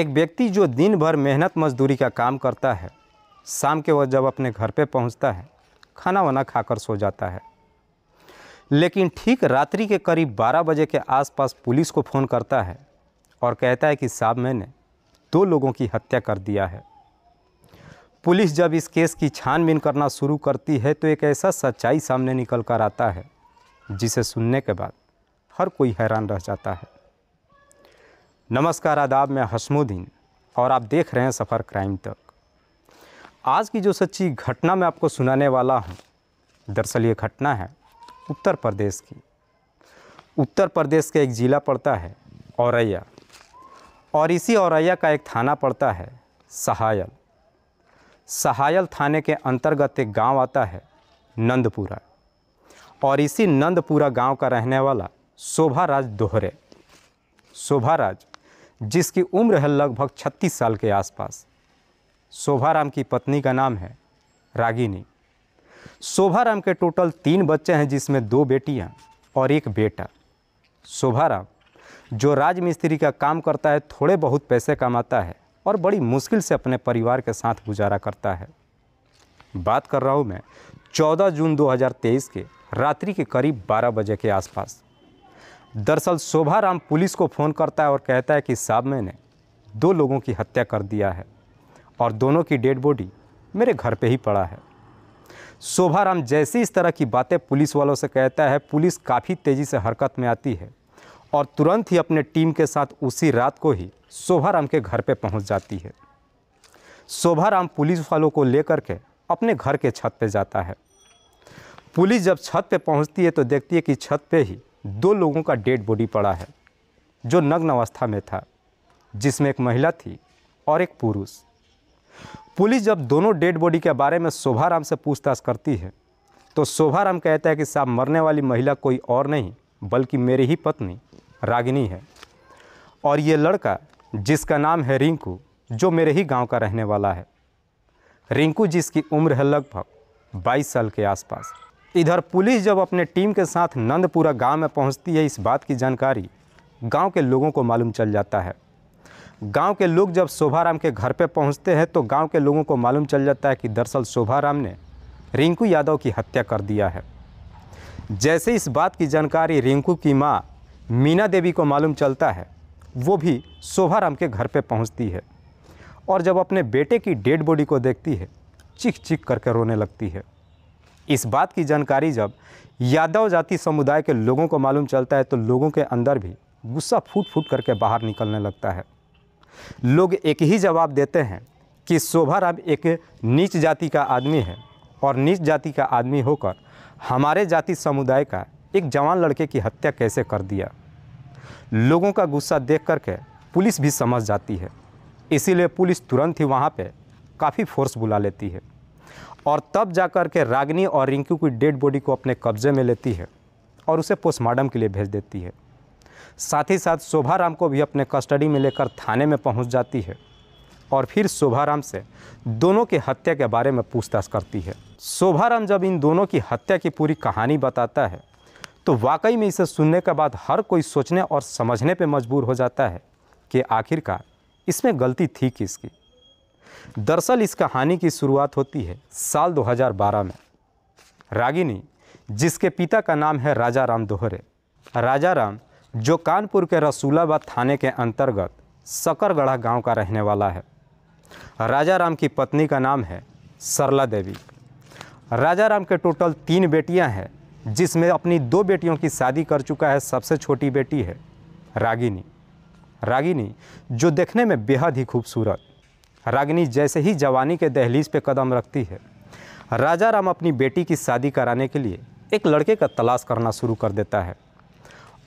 एक व्यक्ति जो दिन भर मेहनत मजदूरी का काम करता है शाम के वक्त जब अपने घर पे पहुंचता है खाना वाना खाकर सो जाता है लेकिन ठीक रात्रि के करीब बारह बजे के आसपास पुलिस को फ़ोन करता है और कहता है कि साहब मैंने दो लोगों की हत्या कर दिया है पुलिस जब इस केस की छानबीन करना शुरू करती है तो एक ऐसा सच्चाई सामने निकल कर आता है जिसे सुनने के बाद हर कोई हैरान रह जाता है नमस्कार आदाब मैं हसमुद्दीन और आप देख रहे हैं सफ़र क्राइम तक आज की जो सच्ची घटना मैं आपको सुनाने वाला हूँ दरअसल ये घटना है उत्तर प्रदेश की उत्तर प्रदेश का एक ज़िला पड़ता है औरैया और इसी औरैया का एक थाना पड़ता है सहायल सहायल थाने के अंतर्गत एक गांव आता है नंदपुरा और इसी नंदपुरा गांव का रहने वाला शोभा राज दोहरे शोभा राज जिसकी उम्र है लगभग 36 साल के आसपास शोभाराम की पत्नी का नाम है रागिनी शोभाराम के टोटल तीन बच्चे हैं जिसमें दो बेटियां और एक बेटा शोभाराम जो राजमिस्त्री का काम करता है थोड़े बहुत पैसे कमाता है और बड़ी मुश्किल से अपने परिवार के साथ गुजारा करता है बात कर रहा हूँ मैं 14 जून 2023 के रात्रि के करीब 12 बजे के आसपास दरअसल शोभा राम पुलिस को फ़ोन करता है और कहता है कि साहब मैंने दो लोगों की हत्या कर दिया है और दोनों की डेड बॉडी मेरे घर पे ही पड़ा है शोभा राम जैसी इस तरह की बातें पुलिस वालों से कहता है पुलिस काफ़ी तेज़ी से हरकत में आती है और तुरंत ही अपने टीम के साथ उसी रात को ही शोभा राम के घर पे पहुंच जाती है शोभा राम पुलिस वालों को लेकर के अपने घर के छत पे जाता है पुलिस जब छत पे पहुंचती है तो देखती है कि छत पे ही दो लोगों का डेड बॉडी पड़ा है जो नग्न अवस्था में था जिसमें एक महिला थी और एक पुरुष पुलिस जब दोनों डेड बॉडी के बारे में शोभाराम से पूछताछ करती है तो शोभाराम कहता है कि साहब मरने वाली महिला कोई और नहीं बल्कि मेरी ही पत्नी रागिनी है और ये लड़का जिसका नाम है रिंकू जो मेरे ही गांव का रहने वाला है रिंकू जिसकी उम्र है लगभग 22 साल के आसपास इधर पुलिस जब अपने टीम के साथ नंदपुरा गांव में पहुंचती है इस बात की जानकारी गांव के लोगों को मालूम चल जाता है गांव के लोग जब शोभाराम के घर पर पहुँचते हैं तो गाँव के लोगों को मालूम चल जाता है कि दरअसल शोभाराम ने रिंकू यादव की हत्या कर दिया है जैसे इस बात की जानकारी रिंकू की माँ मीना देवी को मालूम चलता है वो भी शोभाराम के घर पे पहुंचती है और जब अपने बेटे की डेड बॉडी को देखती है चिख चिख करके रोने लगती है इस बात की जानकारी जब यादव जाति समुदाय के लोगों को मालूम चलता है तो लोगों के अंदर भी गुस्सा फूट फूट करके बाहर निकलने लगता है लोग एक ही जवाब देते हैं कि शोभा राम एक नीच जाति का आदमी है और नीच जाति का आदमी होकर हमारे जाति समुदाय का एक जवान लड़के की हत्या कैसे कर दिया लोगों का गुस्सा देख करके पुलिस भी समझ जाती है इसीलिए पुलिस तुरंत ही वहाँ पे काफ़ी फोर्स बुला लेती है और तब जाकर के रागनी और रिंकू की डेड बॉडी को अपने कब्जे में लेती है और उसे पोस्टमार्टम के लिए भेज देती है साथ ही साथ शोभा राम को भी अपने कस्टडी में लेकर थाने में पहुंच जाती है और फिर शोभा राम से दोनों की हत्या के बारे में पूछताछ करती है शोभा राम जब इन दोनों की हत्या की पूरी कहानी बताता है तो वाकई में इसे सुनने के बाद हर कोई सोचने और समझने पर मजबूर हो जाता है कि आखिरकार इसमें गलती थी किसकी दरअसल इस कहानी की शुरुआत होती है साल 2012 में रागिनी जिसके पिता का नाम है राजा राम दोहरे राजा राम जो कानपुर के रसूलाबाद थाने के अंतर्गत सकरगढ़ा गांव का रहने वाला है राजा राम की पत्नी का नाम है सरला देवी राजा राम के टोटल तीन बेटियां हैं जिसमें अपनी दो बेटियों की शादी कर चुका है सबसे छोटी बेटी है रागिनी रागिनी जो देखने में बेहद ही खूबसूरत रागिनी जैसे ही जवानी के दहलीज पे कदम रखती है राजा राम अपनी बेटी की शादी कराने के लिए एक लड़के का तलाश करना शुरू कर देता है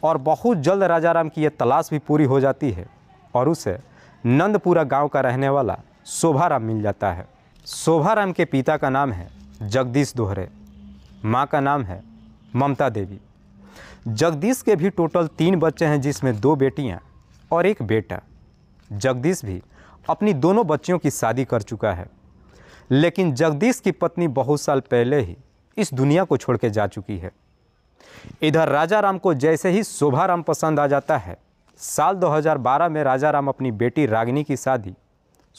और बहुत जल्द राजा राम की यह तलाश भी पूरी हो जाती है और उसे नंदपुरा गांव का रहने वाला शोभा राम मिल जाता है शोभा राम के पिता का नाम है जगदीश दोहरे माँ का नाम है ममता देवी जगदीश के भी टोटल तीन बच्चे हैं जिसमें दो बेटियाँ और एक बेटा जगदीश भी अपनी दोनों बच्चियों की शादी कर चुका है लेकिन जगदीश की पत्नी बहुत साल पहले ही इस दुनिया को छोड़ के जा चुकी है इधर राजा राम को जैसे ही शोभा राम पसंद आ जाता है साल 2012 में राजा राम अपनी बेटी रागिनी की शादी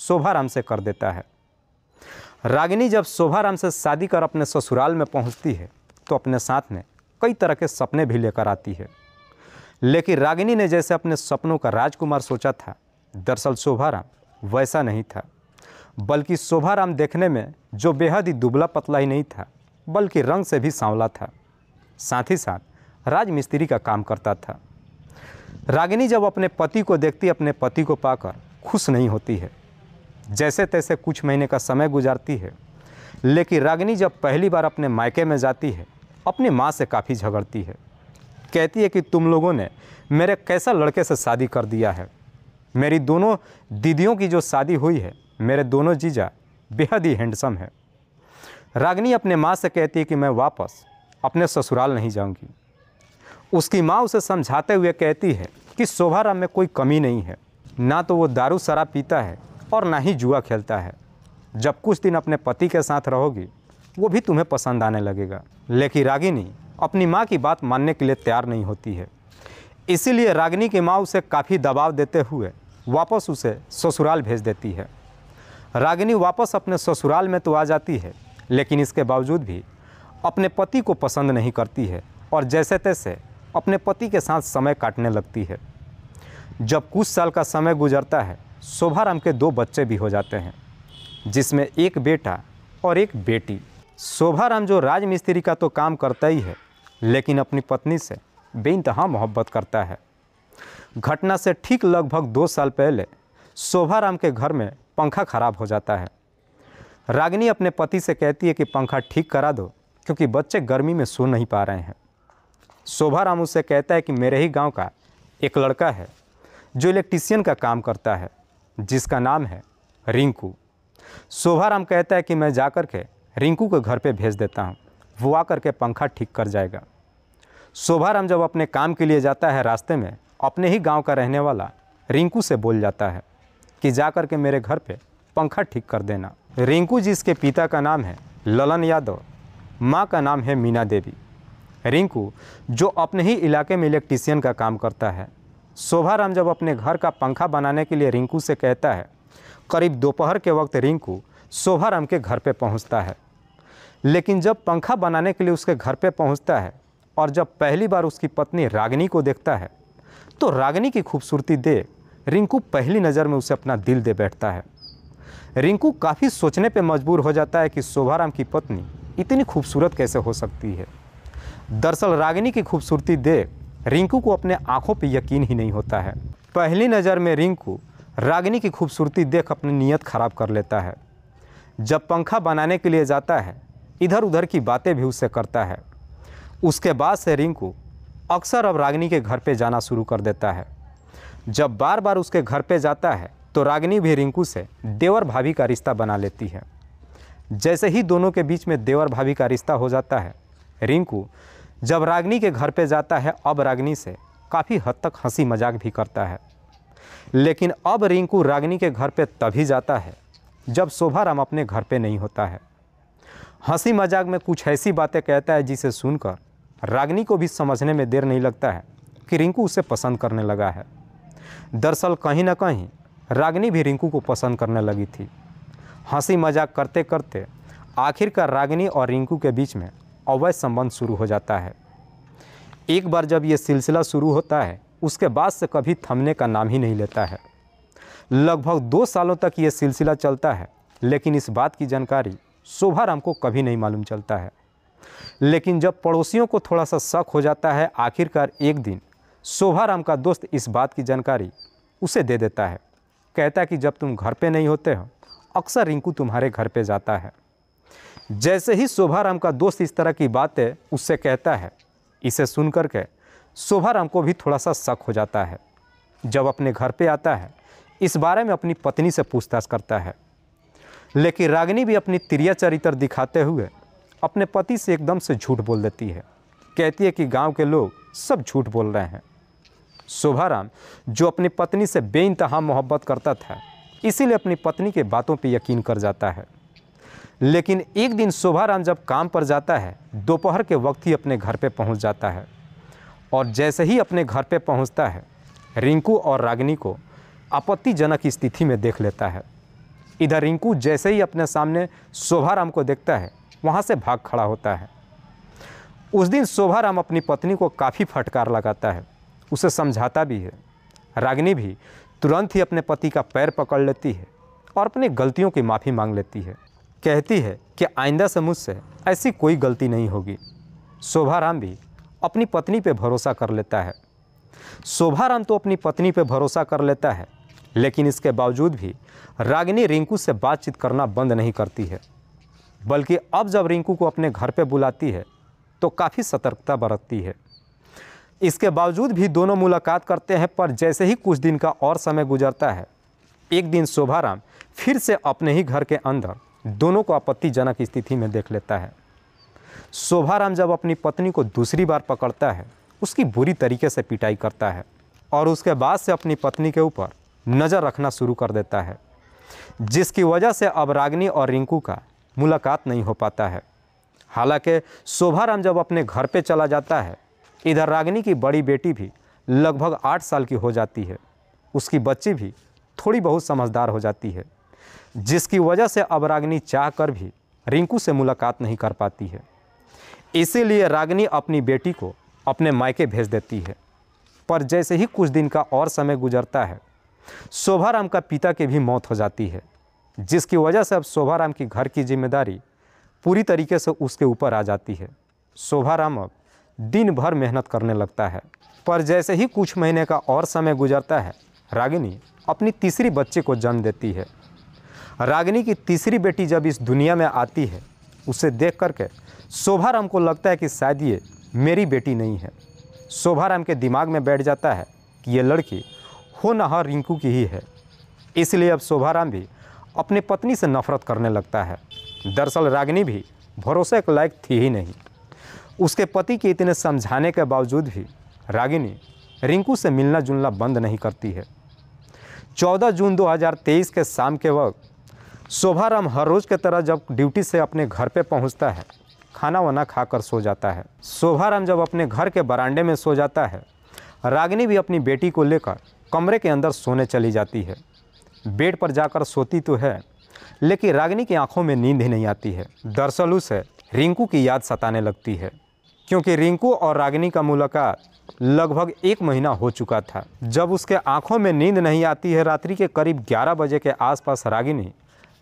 शोभा राम से कर देता है रागिनी जब शोभा राम से शादी कर अपने ससुराल में पहुंचती है तो अपने साथ में कई तरह के सपने भी लेकर आती है लेकिन रागिनी ने जैसे अपने सपनों का राजकुमार सोचा था दरअसल शोभा राम वैसा नहीं था बल्कि शोभाराम देखने में जो बेहद ही दुबला पतला ही नहीं था बल्कि रंग से भी सांवला था साथ ही साथ राजमिस्त्री का काम करता था रागिनी जब अपने पति को देखती अपने पति को पाकर खुश नहीं होती है जैसे तैसे कुछ महीने का समय गुजारती है लेकिन रागिनी जब पहली बार अपने मायके में जाती है अपनी माँ से काफ़ी झगड़ती है कहती है कि तुम लोगों ने मेरे कैसा लड़के से शादी कर दिया है मेरी दोनों दीदियों की जो शादी हुई है मेरे दोनों जीजा बेहद ही हैंडसम है रागनी अपने माँ से कहती है कि मैं वापस अपने ससुराल नहीं जाऊंगी उसकी माँ उसे समझाते हुए कहती है कि शोभाराम में कोई कमी नहीं है ना तो वो दारू शराब पीता है और ना ही जुआ खेलता है जब कुछ दिन अपने पति के साथ रहोगी वो भी तुम्हें पसंद आने लगेगा लेकिन रागिनी अपनी माँ की बात मानने के लिए तैयार नहीं होती है इसीलिए रागिनी की माँ उसे काफ़ी दबाव देते हुए वापस उसे ससुराल भेज देती है रागिनी वापस अपने ससुराल में तो आ जाती है लेकिन इसके बावजूद भी अपने पति को पसंद नहीं करती है और जैसे तैसे अपने पति के साथ समय काटने लगती है जब कुछ साल का समय गुजरता है शोभाराम के दो बच्चे भी हो जाते हैं जिसमें एक बेटा और एक बेटी शोभाराम जो राजमिस्त्री का तो काम करता ही है लेकिन अपनी पत्नी से बेइंतहा मोहब्बत करता है घटना से ठीक लगभग दो साल पहले राम के घर में पंखा खराब हो जाता है रागिनी अपने पति से कहती है कि पंखा ठीक करा दो क्योंकि बच्चे गर्मी में सो नहीं पा रहे हैं शोभा राम उससे कहता है कि मेरे ही गांव का एक लड़का है जो इलेक्ट्रीशियन का काम करता है जिसका नाम है रिंकू शोभा राम कहता है कि मैं जा कर के रिंकू के घर पे भेज देता हूँ वो आकर के पंखा ठीक कर जाएगा शोभा राम जब अपने काम के लिए जाता है रास्ते में अपने ही गांव का रहने वाला रिंकू से बोल जाता है कि जा कर के मेरे घर पे पंखा ठीक कर देना रिंकू जिसके पिता का नाम है ललन यादव माँ का नाम है मीना देवी रिंकू जो अपने ही इलाके में इलेक्ट्रीसियन का काम करता है शोभा राम जब अपने घर का पंखा बनाने के लिए रिंकू से कहता है करीब दोपहर के वक्त रिंकू शोभा राम के घर पे पहुंचता है लेकिन जब पंखा बनाने के लिए उसके घर पे पहुंचता है और जब पहली बार उसकी पत्नी रागिनी को देखता है तो रागनी की खूबसूरती देख रिंकू पहली नज़र में उसे अपना दिल दे बैठता है रिंकू काफ़ी सोचने पर मजबूर हो जाता है कि शोभाराम की पत्नी इतनी खूबसूरत कैसे हो सकती है दरअसल रागिनी की खूबसूरती देख रिंकू को अपने आंखों पर यकीन ही नहीं होता है पहली नज़र में रिंकू रागिनी की खूबसूरती देख अपनी नीयत खराब कर लेता है जब पंखा बनाने के लिए जाता है इधर उधर की बातें भी उससे करता है उसके बाद से रिंकू अक्सर अब रागिनी के घर पे जाना शुरू कर देता है जब बार बार उसके घर पे जाता है तो रागिनी भी रिंकू से देवर भाभी का रिश्ता बना लेती है जैसे ही दोनों के बीच में देवर भाभी का रिश्ता हो जाता है रिंकू जब रागिनी के घर पे जाता है अब रागिनी से काफ़ी हद तक हंसी मजाक भी करता है लेकिन अब रिंकू रागिनी के घर पे तभी जाता है जब शोभा राम अपने घर पे नहीं होता है हंसी मजाक में कुछ ऐसी बातें कहता है जिसे सुनकर रागनी को भी समझने में देर नहीं लगता है कि रिंकू उसे पसंद करने लगा है दरअसल कहीं ना कहीं रागनी भी रिंकू को पसंद करने लगी थी हंसी मजाक करते करते आखिरकार रागिनी और रिंकू के बीच में अवैध संबंध शुरू हो जाता है एक बार जब ये सिलसिला शुरू होता है उसके बाद से कभी थमने का नाम ही नहीं लेता है लगभग दो सालों तक ये सिलसिला चलता है लेकिन इस बात की जानकारी राम को कभी नहीं मालूम चलता है लेकिन जब पड़ोसियों को थोड़ा सा शक हो जाता है आखिरकार एक दिन राम का दोस्त इस बात की जानकारी उसे दे देता है कहता कि जब तुम घर पे नहीं होते हो अक्सर रिंकू तुम्हारे घर पे जाता है जैसे ही राम का दोस्त इस तरह की बातें उससे कहता है इसे सुन करके के राम को भी थोड़ा सा शक हो जाता है जब अपने घर पे आता है इस बारे में अपनी पत्नी से पूछताछ करता है लेकिन रागिनी भी अपनी त्रिया चरित्र दिखाते हुए अपने पति से एकदम से झूठ बोल देती है कहती है कि गांव के लोग सब झूठ बोल रहे हैं राम जो अपनी पत्नी से बे मोहब्बत करता था इसीलिए अपनी पत्नी के बातों पर यकीन कर जाता है लेकिन एक दिन राम जब काम पर जाता है दोपहर के वक्त ही अपने घर पर पहुँच जाता है और जैसे ही अपने घर पर पहुँचता है रिंकू और रागिनी को आपत्तिजनक स्थिति में देख लेता है इधर रिंकू जैसे ही अपने सामने राम को देखता है वहाँ से भाग खड़ा होता है उस दिन शोभाराम अपनी पत्नी को काफ़ी फटकार लगाता है उसे समझाता भी है रागिनी भी तुरंत ही अपने पति का पैर पकड़ लेती है और अपनी गलतियों की माफ़ी मांग लेती है कहती है कि आइंदा से मुझसे ऐसी कोई गलती नहीं होगी शोभाराम भी अपनी पत्नी पर भरोसा कर लेता है शोभाराम तो अपनी पत्नी पर भरोसा कर लेता है लेकिन इसके बावजूद भी रागिनी रिंकू से बातचीत करना बंद नहीं करती है बल्कि अब जब रिंकू को अपने घर पर बुलाती है तो काफ़ी सतर्कता बरतती है इसके बावजूद भी दोनों मुलाकात करते हैं पर जैसे ही कुछ दिन का और समय गुजरता है एक दिन शोभाराम फिर से अपने ही घर के अंदर दोनों को आपत्तिजनक स्थिति में देख लेता है शोभाराम जब अपनी पत्नी को दूसरी बार पकड़ता है उसकी बुरी तरीके से पिटाई करता है और उसके बाद से अपनी पत्नी के ऊपर नज़र रखना शुरू कर देता है जिसकी वजह से अब रागनी और रिंकू का मुलाकात नहीं हो पाता है हालांकि शोभाराम जब अपने घर पे चला जाता है इधर रागिनी की बड़ी बेटी भी लगभग आठ साल की हो जाती है उसकी बच्ची भी थोड़ी बहुत समझदार हो जाती है जिसकी वजह से अब रागिनी चाह कर भी रिंकू से मुलाकात नहीं कर पाती है इसीलिए रागिनी अपनी बेटी को अपने मायके भेज देती है पर जैसे ही कुछ दिन का और समय गुजरता है शोभाराम का पिता की भी मौत हो जाती है जिसकी वजह से अब राम की घर की जिम्मेदारी पूरी तरीके से उसके ऊपर आ जाती है राम अब दिन भर मेहनत करने लगता है पर जैसे ही कुछ महीने का और समय गुजरता है रागिनी अपनी तीसरी बच्चे को जन्म देती है रागिनी की तीसरी बेटी जब इस दुनिया में आती है उसे देख करके राम को लगता है कि शायद ये मेरी बेटी नहीं है राम के दिमाग में बैठ जाता है कि ये लड़की हो न रिंकू की ही है इसलिए अब राम भी अपने पत्नी से नफरत करने लगता है दरअसल रागिनी भी भरोसे के लायक थी ही नहीं उसके पति के इतने समझाने के बावजूद भी रागिनी रिंकू से मिलना जुलना बंद नहीं करती है 14 जून 2023 के शाम के वक्त शोभा राम हर रोज़ की तरह जब ड्यूटी से अपने घर पे पहुंचता है खाना वाना खाकर सो जाता है शोभा राम जब अपने घर के बरांडे में सो जाता है रागिनी भी अपनी बेटी को लेकर कमरे के अंदर सोने चली जाती है बेड पर जाकर सोती तो है लेकिन रागिनी की आंखों में नींद ही नहीं आती है दरअसल उसे रिंकू की याद सताने लगती है क्योंकि रिंकू और रागिनी का मुलाकात लगभग एक महीना हो चुका था जब उसके आंखों में नींद नहीं आती है रात्रि के करीब 11 बजे के आसपास रागिनी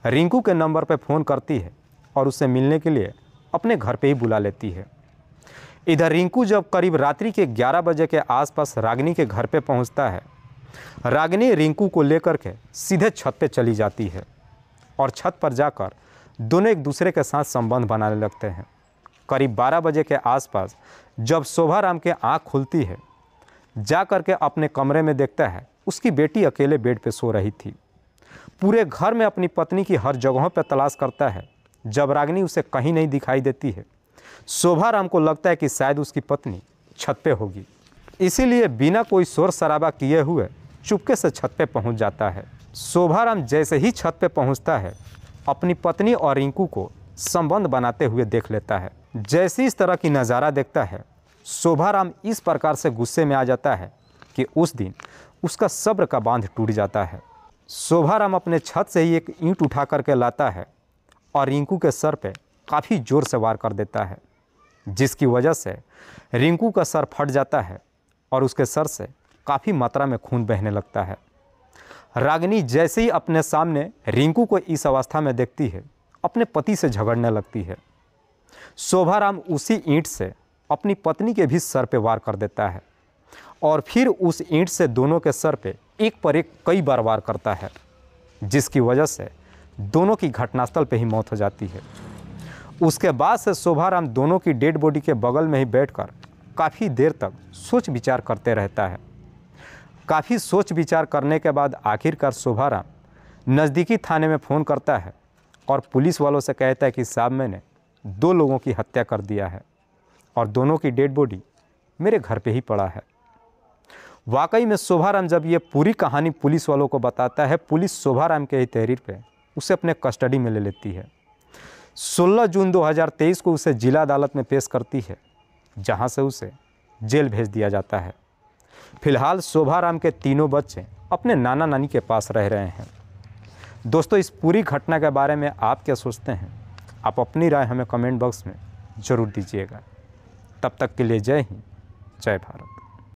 रिंकू के नंबर पर फ़ोन करती है और उससे मिलने के लिए अपने घर पर ही बुला लेती है इधर रिंकू जब करीब रात्रि के 11 बजे के आसपास रागिनी के घर पर पहुंचता है रागिनी रिंकू को लेकर के सीधे छत पे चली जाती है और छत पर जाकर दोनों एक दूसरे के साथ संबंध बनाने लगते हैं करीब 12 बजे के आसपास जब शोभा राम के आँख खुलती है जा कर के अपने कमरे में देखता है उसकी बेटी अकेले बेड पर सो रही थी पूरे घर में अपनी पत्नी की हर जगहों पर तलाश करता है जब रागिनी उसे कहीं नहीं दिखाई देती है शोभा राम को लगता है कि शायद उसकी पत्नी छत पे होगी इसीलिए बिना कोई शोर शराबा किए हुए चुपके से छत पे पहुंच जाता है शोभाराम जैसे ही छत पे पहुंचता है अपनी पत्नी और रिंकू को संबंध बनाते हुए देख लेता है जैसे इस तरह की नज़ारा देखता है शोभाराम इस प्रकार से गुस्से में आ जाता है कि उस दिन उसका सब्र का बांध टूट जाता है शोभाराम अपने छत से ही एक ईंट उठा करके लाता है और रिंकू के सर पर काफ़ी ज़ोर से वार कर देता है जिसकी वजह से रिंकू का सर फट जाता है और उसके सर से काफ़ी मात्रा में खून बहने लगता है रागिनी जैसे ही अपने सामने रिंकू को इस अवस्था में देखती है अपने पति से झगड़ने लगती है शोभाराम उसी ईंट से अपनी पत्नी के भी सर पे वार कर देता है और फिर उस ईंट से दोनों के सर पे एक पर एक कई बार वार करता है जिसकी वजह से दोनों की घटनास्थल पे ही मौत हो जाती है उसके बाद से शोभाराम दोनों की डेड बॉडी के बगल में ही बैठकर काफ़ी देर तक सोच विचार करते रहता है काफ़ी सोच विचार करने के बाद आखिरकार शोभाराम नज़दीकी थाने में फ़ोन करता है और पुलिस वालों से कहता है कि साहब मैंने दो लोगों की हत्या कर दिया है और दोनों की डेड बॉडी मेरे घर पे ही पड़ा है वाकई में शोभाराम जब ये पूरी कहानी पुलिस वालों को बताता है पुलिस शोभाराम के ही तहरीर पर उसे अपने कस्टडी में ले लेती है 16 जून 2023 को उसे जिला अदालत में पेश करती है जहां से उसे जेल भेज दिया जाता है फिलहाल शोभाराम के तीनों बच्चे अपने नाना नानी के पास रह रहे हैं दोस्तों इस पूरी घटना के बारे में आप क्या सोचते हैं आप अपनी राय हमें कमेंट बॉक्स में ज़रूर दीजिएगा तब तक के लिए जय हिंद जय भारत